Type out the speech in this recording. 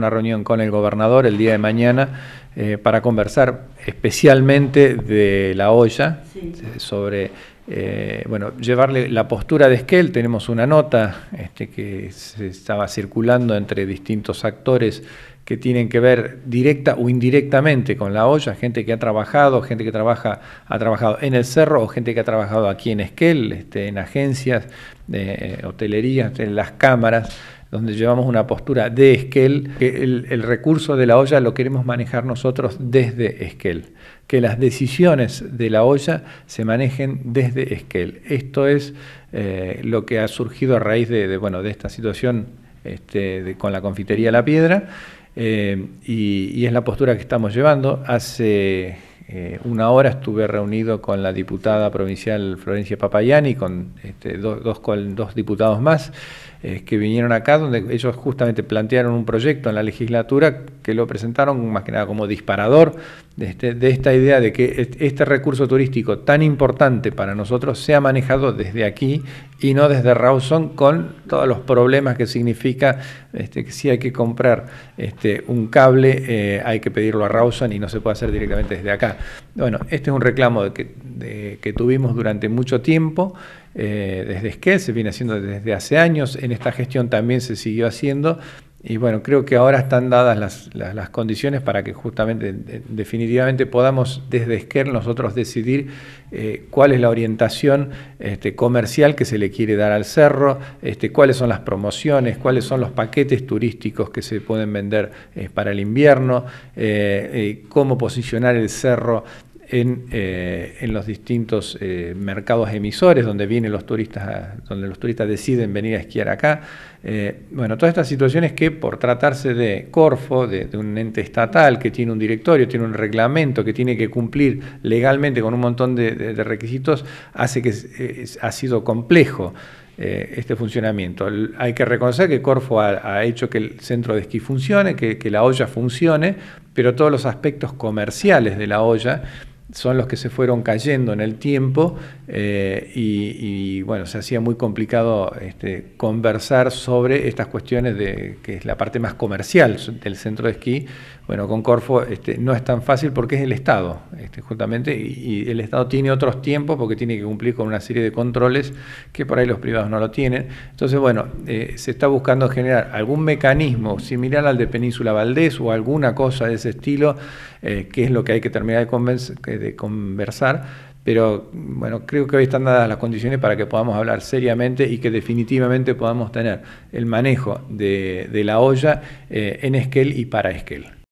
una reunión con el gobernador el día de mañana eh, para conversar especialmente de la olla eh, sobre eh, bueno llevarle la postura de Esquel tenemos una nota este, que se estaba circulando entre distintos actores que tienen que ver directa o indirectamente con la olla, gente que ha trabajado, gente que trabaja, ha trabajado en el cerro o gente que ha trabajado aquí en Esquel, este, en agencias, de eh, hotelerías, en las cámaras, donde llevamos una postura de Esquel, que el, recurso de la olla lo queremos manejar nosotros desde Esquel, que las decisiones de la olla se manejen desde Esquel. Esto es eh, lo que ha surgido a raíz de, bueno, de esta situación este, con la confitería La Piedra eh, y, es la postura que estamos llevando. Hace eh, una hora estuve reunido con la diputada provincial Florencia Papayani, con este, dos, con dos diputados más, eh, que vinieron acá, donde ellos justamente plantearon un proyecto en la legislatura que lo presentaron más que nada como disparador este, de, esta idea de que este recurso turístico tan importante para nosotros sea manejado desde aquí y no desde Rawson con todos los problemas que significa este, que si hay que comprar este, un cable eh, hay que pedirlo a Rawson y no se puede hacer directamente desde acá. Bueno, este es un reclamo de que que tuvimos durante mucho tiempo, eh, desde Esquel, se viene haciendo desde hace años, en esta gestión también se siguió haciendo, y bueno, creo que ahora están dadas las, condiciones para que justamente, definitivamente, podamos desde Esquer nosotros decidir eh, cuál es la orientación este, comercial que se le quiere dar al cerro, este, cuáles son las promociones, cuáles son los paquetes turísticos que se pueden vender eh, para el invierno, cómo posicionar el cerro eh, en, los distintos eh, mercados emisores donde vienen los turistas, donde los turistas deciden venir a esquiar acá. Eh, bueno, todas estas situaciones que por tratarse de Corfo, de, un ente estatal que tiene un directorio, tiene un reglamento que tiene que cumplir legalmente con un montón de, requisitos, hace que ha sido complejo este funcionamiento. hay que reconocer que Corfo ha, hecho que el centro de esquí funcione, que, la olla funcione, pero todos los aspectos comerciales de la olla son los que se fueron cayendo en el tiempo eh, y, bueno, se hacía muy complicado este, conversar sobre estas cuestiones de que es la parte más comercial del centro de esquí. Bueno, con Corfo este, no es tan fácil porque es el Estado, este, justamente, y, el Estado tiene otros tiempos porque tiene que cumplir con una serie de controles que por ahí los privados no lo tienen. Entonces, bueno, eh, se está buscando generar algún mecanismo similar al de Península Valdés o alguna cosa de ese estilo, eh, que es lo que hay que terminar de conversar pero bueno, creo que hoy están dadas las condiciones para que podamos hablar seriamente y que definitivamente podamos tener el manejo de, la olla eh, en Esquel y para Esquel.